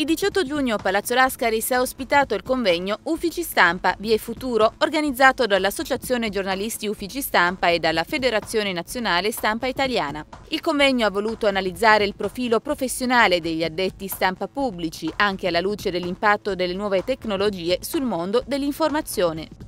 Il 18 giugno Palazzo Lascaris ha ospitato il convegno Uffici Stampa Vie Futuro, organizzato dall'Associazione Giornalisti Uffici Stampa e dalla Federazione Nazionale Stampa Italiana. Il convegno ha voluto analizzare il profilo professionale degli addetti stampa pubblici, anche alla luce dell'impatto delle nuove tecnologie sul mondo dell'informazione.